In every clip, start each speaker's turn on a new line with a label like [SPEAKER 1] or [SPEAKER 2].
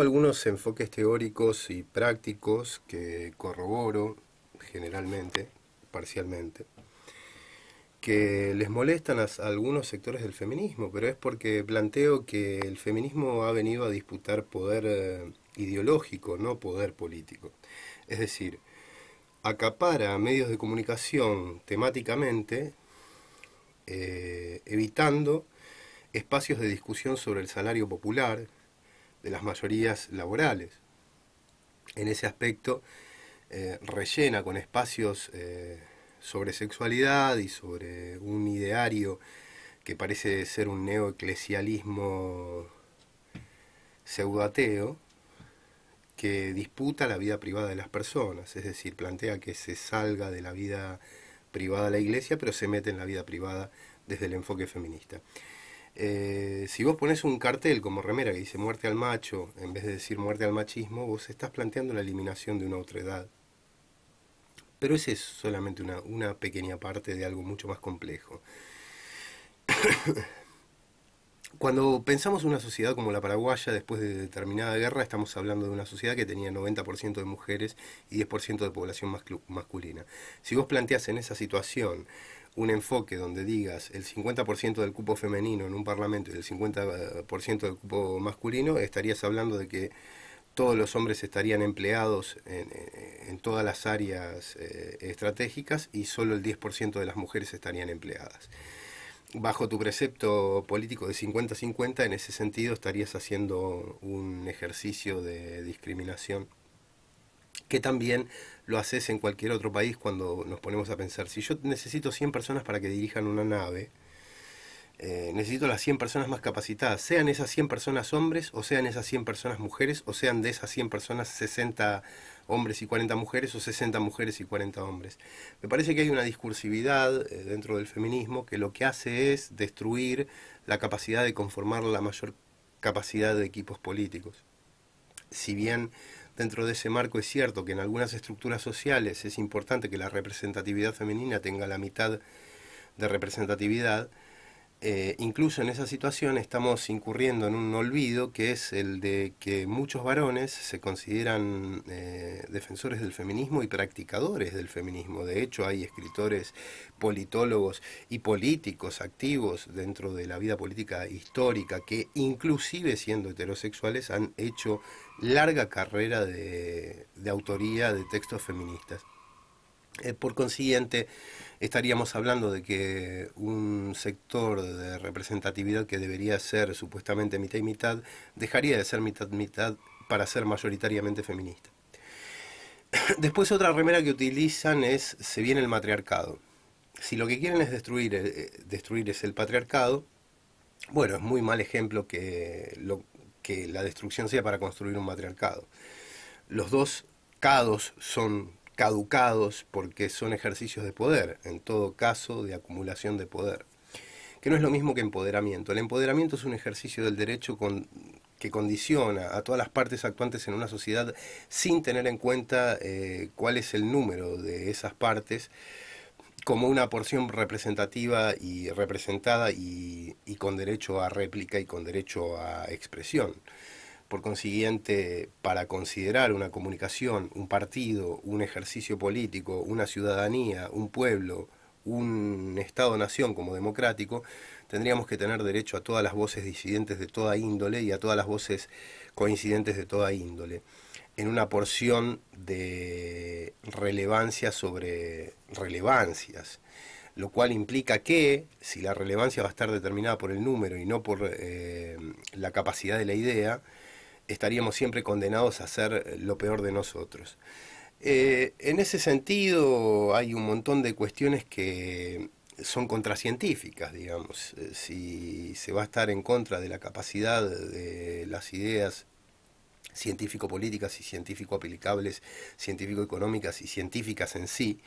[SPEAKER 1] algunos enfoques teóricos y prácticos que corroboro generalmente, parcialmente, que les molestan a algunos sectores del feminismo, pero es porque planteo que el feminismo ha venido a disputar poder eh, ideológico, no poder político. Es decir, acapara medios de comunicación temáticamente, eh, evitando espacios de discusión sobre el salario popular, de las mayorías laborales. En ese aspecto, eh, rellena con espacios eh, sobre sexualidad y sobre un ideario que parece ser un neoeclesialismo seudateo que disputa la vida privada de las personas, es decir, plantea que se salga de la vida privada de la iglesia, pero se mete en la vida privada desde el enfoque feminista. Eh, si vos pones un cartel como remera que dice muerte al macho, en vez de decir muerte al machismo, vos estás planteando la eliminación de una otra edad. Pero esa es solamente una, una pequeña parte de algo mucho más complejo. Cuando pensamos en una sociedad como la paraguaya, después de determinada guerra, estamos hablando de una sociedad que tenía 90% de mujeres y 10% de población masculina. Si vos planteas en esa situación un enfoque donde digas el 50% del cupo femenino en un parlamento y el 50% del cupo masculino, estarías hablando de que todos los hombres estarían empleados en, eh, todas las áreas eh, estratégicas y solo el 10% de las mujeres estarían empleadas. Bajo tu precepto político de 50-50, en ese sentido estarías haciendo un ejercicio de discriminación que también lo haces en cualquier otro país cuando nos ponemos a pensar, si yo necesito 100 personas para que dirijan una nave, eh, necesito las 100 personas más capacitadas, sean esas 100 personas hombres o sean esas 100 personas mujeres o sean de esas 100 personas 60 hombres y 40 mujeres o 60 mujeres y 40 hombres. Me parece que hay una discursividad eh, dentro del feminismo que lo que hace es destruir la capacidad de conformar la mayor capacidad de equipos políticos. Si bien Dentro de ese marco es cierto que en algunas estructuras sociales es importante que la representatividad femenina tenga la mitad de representatividad, eh, incluso en esa situación estamos incurriendo en un olvido que es el de que muchos varones se consideran eh, defensores del feminismo y practicadores del feminismo. De hecho, hay escritores, politólogos y políticos activos dentro de la vida política histórica que inclusive siendo heterosexuales han hecho larga carrera de autoría de textos feministas. Eh, por consiguiente, estaríamos hablando de que un sector de representatividad que debería ser supuestamente mitad y mitad, dejaría de ser mitad-mitad para ser mayoritariamente feminista. Después otra remera que utilizan es se viene el matriarcado. Si lo que quieren es destruir, eh, destruir es el patriarcado, bueno, es muy mal ejemplo que, lo, que la destrucción sea para construir un matriarcado. Los dos cados son caducados porque son ejercicios de poder, en todo caso de acumulación de poder, que no es lo mismo que empoderamiento. El empoderamiento es un ejercicio del derecho que condiciona a todas las partes actuantes en una sociedad sin tener en cuenta eh, cuál es el número de esas partes como una porción representativa y representada y con derecho a réplica y con derecho a expresión. Por consiguiente, para considerar una comunicación, un partido, un ejercicio político, una ciudadanía, un pueblo, un Estado-nación como democrático, tendríamos que tener derecho a todas las voces disidentes de toda índole y a todas las voces coincidentes de toda índole, en una porción de relevancia sobre relevancias, lo cual implica que si la relevancia va a estar determinada por el número y no por eh, la capacidad de la idea, estaríamos siempre condenados a hacer eh, lo peor de nosotros. Eh, en ese sentido, hay un montón de cuestiones que son contracientíficas, digamos. Eh, si se va a estar en contra de la capacidad de las ideas científico-políticas y científico-aplicables, científico-económicas y científicas en sí,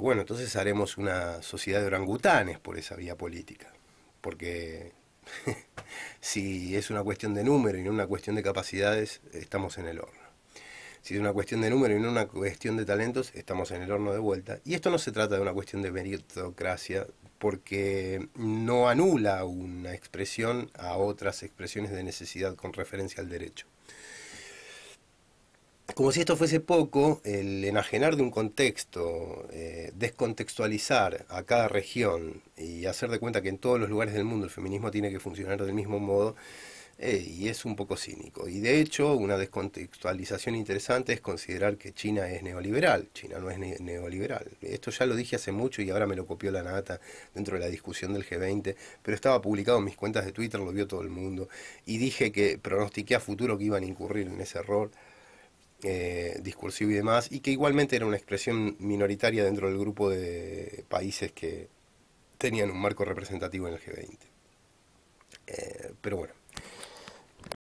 [SPEAKER 1] bueno, entonces haremos una sociedad de orangutanes por esa vía política, porque si es una cuestión de número y no una cuestión de capacidades, estamos en el horno. Si es una cuestión de número y no una cuestión de talentos, estamos en el horno de vuelta. Y esto no se trata de una cuestión de meritocracia, porque no anula una expresión a otras expresiones de necesidad con referencia al derecho. Como si esto fuese poco, el enajenar de un contexto, eh, descontextualizar a cada región y hacer de cuenta que en todos los lugares del mundo el feminismo tiene que funcionar del mismo modo, eh, y es un poco cínico. Y de hecho, una descontextualización interesante es considerar que China es neoliberal. China no es neoliberal. Esto ya lo dije hace mucho y ahora me lo copió la nata dentro de la discusión del G20, pero estaba publicado en mis cuentas de Twitter, lo vio todo el mundo, y dije que pronostiqué a futuro que iban a incurrir en ese error. Eh, discursivo y demás, y que igualmente era una expresión minoritaria dentro del grupo de países que tenían un marco representativo en el G20. Eh, pero bueno,